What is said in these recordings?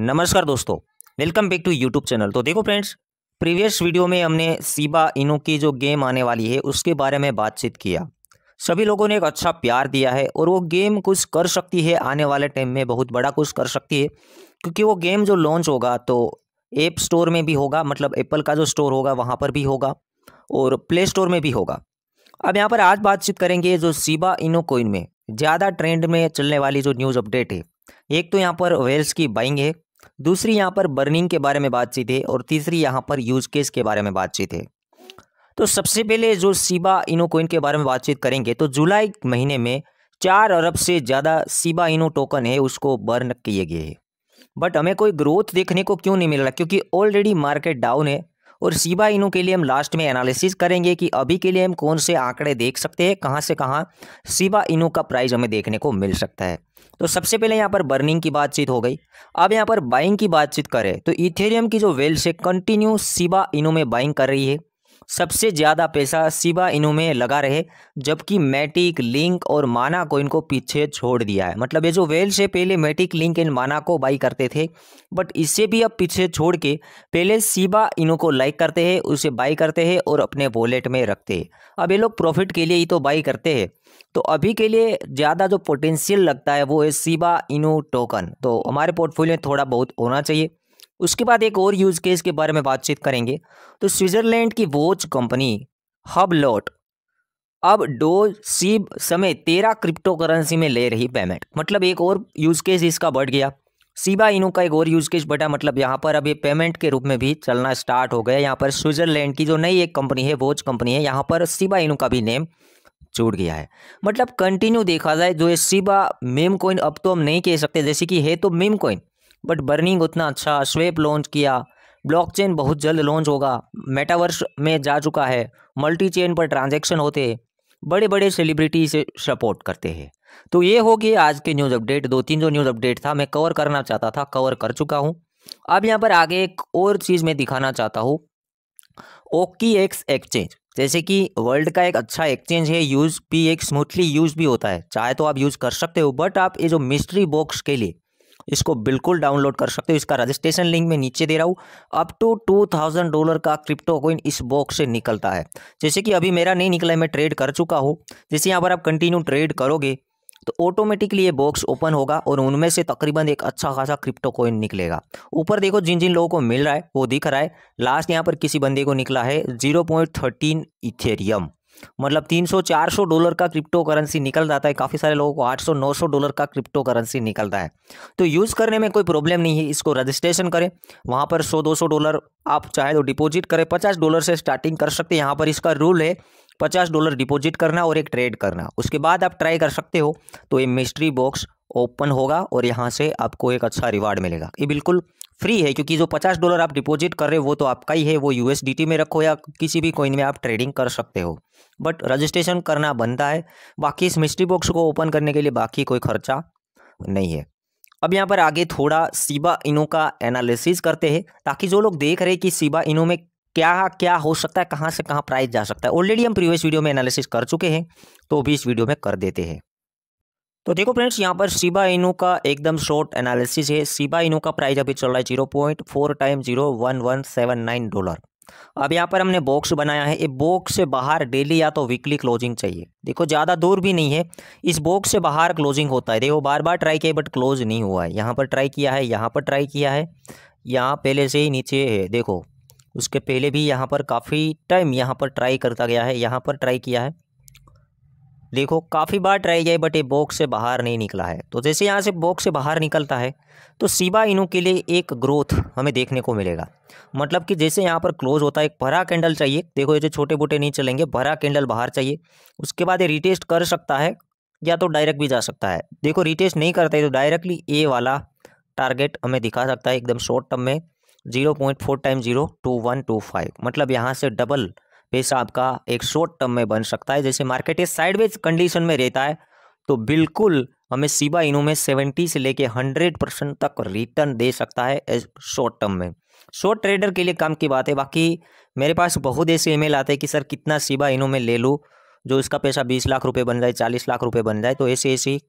नमस्कार दोस्तों welcome back to YouTube channel तो देखो फ्रेंड्स प्रीवियस वीडियो में हमने सीबा इनो की जो गेम आने वाली है उसके बारे में बातचीत किया सभी लोगों ने एक अच्छा प्यार दिया है और वो गेम कुछ कर सकती है आने वाले टाइम में बहुत बड़ा कुछ कर सकती है क्योंकि वो गेम जो लॉन्च होगा तो ऐप स्टोर में भी होगा मतलब एप्पल का जो स्टोर होगा वहाँ पर भी होगा और प्ले स्टोर में भी होगा अब यहाँ पर आज बातचीत करेंगे जो सीबा इनो कोइन में ज़्यादा ट्रेंड में चलने वाली जो न्यूज़ अपडेट है एक तो यहाँ पर वेल्स की बाइंग है दूसरी यहाँ पर बर्निंग के बारे में बातचीत है और तीसरी यहाँ पर यूज केस के बारे में बातचीत है तो सबसे पहले जो सीबा इनो कोइन के बारे में बातचीत करेंगे तो जुलाई महीने में चार अरब से ज़्यादा सीबा इनो टोकन है उसको बर्न किए गए हैं बट हमें कोई ग्रोथ देखने को क्यों नहीं मिल रहा क्योंकि ऑलरेडी मार्केट डाउन है और सीबा इनू के लिए हम लास्ट में एनालिसिस करेंगे कि अभी के लिए हम कौन से आंकड़े देख सकते हैं कहाँ से कहाँ सीबा इनू का प्राइस हमें देखने को मिल सकता है तो सबसे पहले यहाँ पर बर्निंग की बातचीत हो गई अब यहाँ पर बाइंग की बातचीत करें तो इथेरियम की जो वेल्स है कंटिन्यू सीबा इनू में बाइंग कर रही है सबसे ज़्यादा पैसा सिबा इनू में लगा रहे जबकि मैटिक लिंक और माना को इनको पीछे छोड़ दिया है मतलब ये जो वेल से पहले मैटिक लिंक एंड माना को बाई करते थे बट इससे भी अब पीछे छोड़ के पहले सिबा इनू को लाइक करते हैं उसे बाई करते हैं और अपने वॉलेट में रखते हैं अब ये लोग प्रॉफिट के लिए ही तो बाई करते हैं तो अभी के लिए ज़्यादा जो पोटेंशियल लगता है वो है सिबा इनू टोकन तो हमारे पोर्टफोलियो में थोड़ा बहुत होना चाहिए उसके बाद एक और यूज़ केस के बारे में बातचीत करेंगे तो स्विट्ज़रलैंड की वोच कंपनी हब लॉट अब डो सीब समय तेरह क्रिप्टो करेंसी में ले रही पेमेंट मतलब एक और यूज़ केस इसका बढ़ गया सीबा इनू का एक और यूज़ केस बढ़ा मतलब यहाँ पर अब ये पेमेंट के रूप में भी चलना स्टार्ट हो गया यहाँ पर स्विट्ज़रलैंड की जो नई एक कंपनी है वोच कंपनी है यहाँ पर सीबा इनू का भी नेम जुड़ गया है मतलब कंटिन्यू देखा जाए जो ये सीबा मेम कोइन अब तो हम नहीं कह सकते जैसे कि है तो मेम कोइन बट बर्निंग उतना अच्छा स्वेप लॉन्च किया ब्लॉकचेन बहुत जल्द लॉन्च होगा मेटावर्स में जा चुका है मल्टी चेन पर ट्रांजैक्शन होते हैं बड़े बड़े सेलिब्रिटी से सपोर्ट करते हैं तो ये होगी आज के न्यूज़ अपडेट दो तीन जो न्यूज़ अपडेट था मैं कवर करना चाहता था कवर कर चुका हूँ अब यहाँ पर आगे एक और चीज़ मैं दिखाना चाहता हूँ ओकी एक्स एक्सचेंज जैसे कि वर्ल्ड का एक अच्छा एक्सचेंज है यूज़ भी एक स्मूथली यूज़ भी होता है चाहे तो आप यूज़ कर सकते हो बट आप ये जो मिस्ट्री बॉक्स के लिए इसको बिल्कुल डाउनलोड कर सकते हो इसका रजिस्ट्रेशन लिंक मैं नीचे दे रहा हूँ up to two thousand dollar का क्रिप्टो कोइन इस बॉक्स से निकलता है जैसे कि अभी मेरा नहीं निकला है मैं ट्रेड कर चुका हूँ जैसे यहाँ पर आप कंटिन्यू ट्रेड करोगे तो ऑटोमेटिकली ये बॉक्स ओपन होगा और उनमें से तकरीबन एक अच्छा खासा क्रिप्टो कोइन निकलेगा ऊपर देखो जिन जिन लोगों को मिल रहा है वो दिख रहा है लास्ट यहाँ पर किसी बंदे को निकला है जीरो पॉइंट थर्टीन इथेरियम मतलब 300-400 डॉलर का क्रिप्टो करेंसी निकल जाता है काफ़ी सारे लोगों को 800-900 डॉलर का क्रिप्टो करेंसी निकलता है तो यूज़ करने में कोई प्रॉब्लम नहीं है इसको रजिस्ट्रेशन करें वहाँ पर 100-200 डॉलर आप चाहे तो डिपॉजिट करें 50 डॉलर से स्टार्टिंग कर सकते हैं यहाँ पर इसका रूल है पचास डॉलर डिपॉजिट करना और एक ट्रेड करना उसके बाद आप ट्राई कर सकते हो तो ये मिस्ट्री बॉक्स ओपन होगा और यहाँ से आपको एक अच्छा रिवार्ड मिलेगा ये बिल्कुल फ्री है क्योंकि जो पचास डॉलर आप डिपॉजिट कर रहे हो वो तो आपका ही है वो यू में रखो या किसी भी कोइन में आप ट्रेडिंग कर सकते हो बट रजिस्ट्रेशन करना बनता है बाकी इस मिस्ट्री बॉक्स को ओपन करने के लिए बाकी कोई खर्चा नहीं है अब यहाँ पर आगे थोड़ा सीबा इनो का एनालिसिस करते हैं ताकि जो लोग देख रहे हैं कि सीबा इनो में क्या क्या हो सकता है कहाँ से कहाँ प्राइस जा सकता है ऑलरेडी हम प्रीवियस वीडियो में एनालिसिस कर चुके हैं तो भी इस वीडियो में कर देते हैं तो देखो फ्रेंड्स यहाँ पर सीबा इनो का एकदम शॉर्ट एनालिसिस है सीबा इनो का प्राइस अभी चल रहा है zero point four time zero one one seven nine dollar अब यहाँ पर हमने बॉक्स बनाया है ये बॉक्स से बाहर डेली या तो वीकली क्लोजिंग चाहिए देखो ज़्यादा दूर भी नहीं है इस बॉक्स से बाहर क्लोजिंग होता है देखो बार बार ट्राई किया बट क्लोज नहीं हुआ है यहाँ पर ट्राई किया है यहाँ पर ट्राई किया है यहाँ पहले से ही नीचे है देखो उसके पहले भी यहाँ पर काफ़ी टाइम यहाँ पर ट्राई करता गया है यहाँ पर ट्राई किया है देखो काफ़ी बार ट्राई किया बट ये बॉक्स से बाहर नहीं निकला है तो जैसे यहाँ से बॉक्स से बाहर निकलता है तो सिवा इनू के लिए एक ग्रोथ हमें देखने को मिलेगा मतलब कि जैसे यहाँ पर क्लोज होता है एक भरा कैंडल चाहिए देखो ये जो छोटे बूटे नहीं चलेंगे भरा कैंडल बाहर चाहिए उसके बाद ये रिटेस्ट कर सकता है या तो डायरेक्ट भी जा सकता है देखो रिटेस्ट नहीं है तो डायरेक्टली ए वाला टारगेट हमें दिखा सकता है एकदम शॉर्ट टर्म में zero point four time zero two one two five मतलब यहाँ से डबल पैसा आपका एक शॉर्ट टर्म में बन सकता है जैसे मार्केट इस साइडवेज कंडीशन में रहता है तो बिल्कुल हमें सीबा इनो में सेवेंटी से लेके हंड्रेड परसेंट तक रिटर्न दे सकता है एज शॉर्ट टर्म में शॉर्ट ट्रेडर के लिए काम की बात है बाकी मेरे पास बहुत ऐसे ईमेल आते हैं कि सर कितना सीबा इनो में ले लूँ जो इसका पैसा बीस लाख रुपए बन जाए चालीस लाख रुपए बन जाए तो ऐसी ऐसी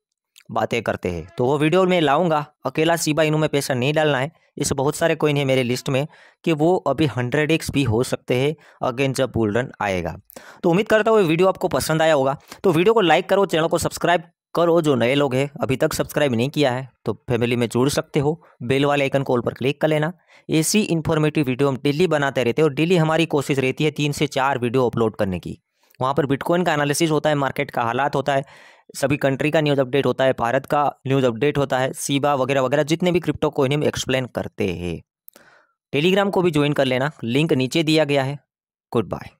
बातें करते हैं तो वो वीडियो मैं लाऊंगा अकेला सीबा इनू में पैसा नहीं डालना है इस बहुत सारे कोइन है मेरे लिस्ट में कि वो अभी हंड्रेड एक्स भी हो सकते हैं अगेन जब बुल रन आएगा तो उम्मीद करता हूँ वीडियो आपको पसंद आया होगा तो वीडियो को लाइक करो चैनल को सब्सक्राइब करो जो नए लोग हैं अभी तक सब्सक्राइब नहीं किया है तो फैमिली में जुड़ सकते हो बेल वाले आइकन कॉल पर क्लिक कर लेना ऐसी इन्फॉर्मेटिव वीडियो हम डेली बनाते रहते हैं और डेली हमारी कोशिश रहती है तीन से चार वीडियो अपलोड करने की वहाँ पर बिटकॉइन का एनालिसिस होता है मार्केट का हालात होता है सभी कंट्री का न्यूज़ अपडेट होता है भारत का न्यूज़ अपडेट होता है सीबा वगैरह वगैरह जितने भी क्रिप्टो कोइन हम एक्सप्लेन करते हैं टेलीग्राम को भी ज्वाइन कर लेना लिंक नीचे दिया गया है गुड बाय